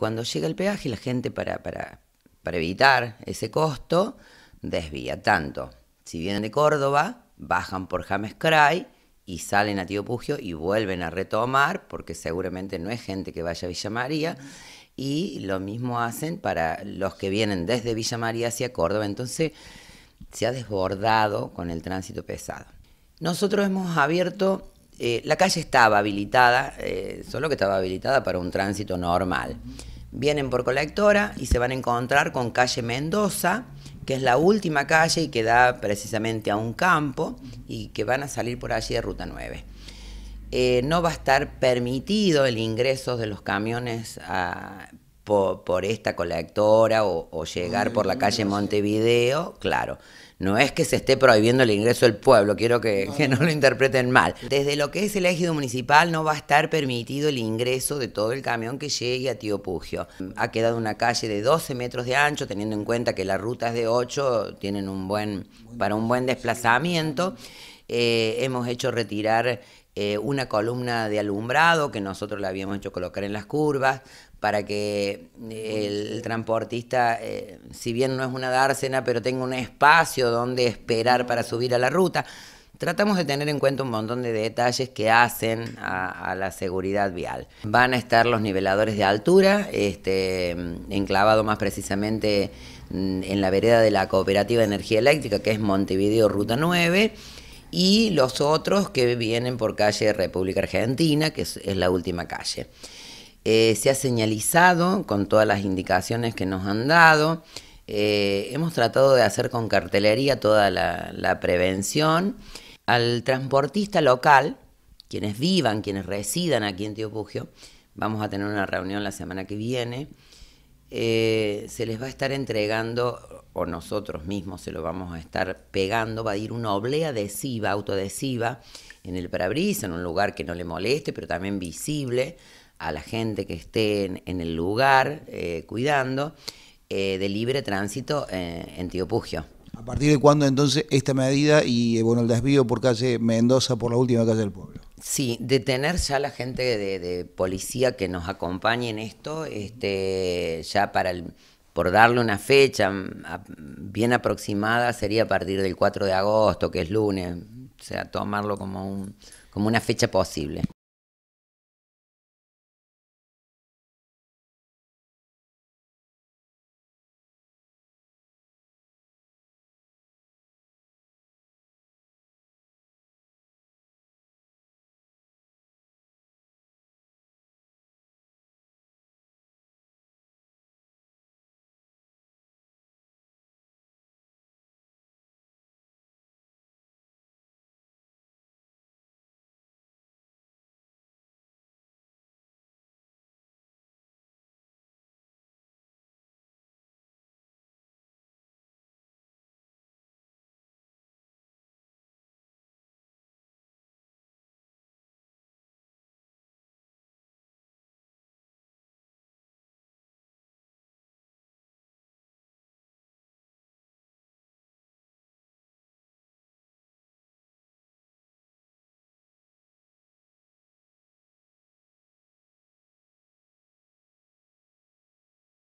Cuando llega el peaje, la gente para, para, para evitar ese costo desvía tanto. Si vienen de Córdoba, bajan por James Cray y salen a Tío Pugio y vuelven a retomar, porque seguramente no es gente que vaya a Villa María. Y lo mismo hacen para los que vienen desde Villa María hacia Córdoba. Entonces se ha desbordado con el tránsito pesado. Nosotros hemos abierto eh, la calle estaba habilitada, eh, solo que estaba habilitada para un tránsito normal. Vienen por colectora y se van a encontrar con calle Mendoza, que es la última calle y que da precisamente a un campo y que van a salir por allí de Ruta 9. Eh, no va a estar permitido el ingreso de los camiones a, por, esta colectora o, llegar por la calle Montevideo, claro. No es que se esté prohibiendo el ingreso del pueblo, quiero que, no, lo interpreten mal. Desde lo que es el ejido municipal no va a estar permitido el ingreso de todo el camión que llegue a Tío Pugio. Ha quedado una calle de 12 metros de ancho, teniendo en cuenta que las rutas de 8 tienen un buen, para un buen desplazamiento. Eh, hemos hecho retirar eh, una columna de alumbrado que nosotros le habíamos hecho colocar en las curvas para que eh, el transportista, eh, si bien no es una dársena, pero tenga un espacio donde esperar para subir a la ruta. Tratamos de tener en cuenta un montón de detalles que hacen a, la seguridad vial. Van a estar los niveladores de altura, este, enclavado más precisamente mm, en la vereda de la Cooperativa de Energía Eléctrica, que es Montevideo Ruta 9 y los otros que vienen por calle República Argentina, que es, la última calle. Eh, se ha señalizado con todas las indicaciones que nos han dado. Eh, hemos tratado de hacer con cartelería toda la, prevención. Al transportista local, quienes vivan, quienes residan aquí en Tío Pugio, vamos a tener una reunión la semana que viene eh, se les va a estar entregando, o nosotros mismos se lo vamos a estar pegando, va a ir una oblea adhesiva, autoadhesiva, en el parabrisas, en un lugar que no le moleste, pero también visible a la gente que esté en, el lugar eh, cuidando, eh, de libre tránsito en Tío Pugio. ¿A partir de cuándo entonces esta medida y bueno el desvío por calle Mendoza por la última calle del pueblo? Sí, de tener ya la gente de, policía que nos acompañe en esto, este, ya para por darle una fecha mm, bien aproximada sería a partir del 4 de agosto, que es lunes, o sea, tomarlo como, un, como una fecha posible.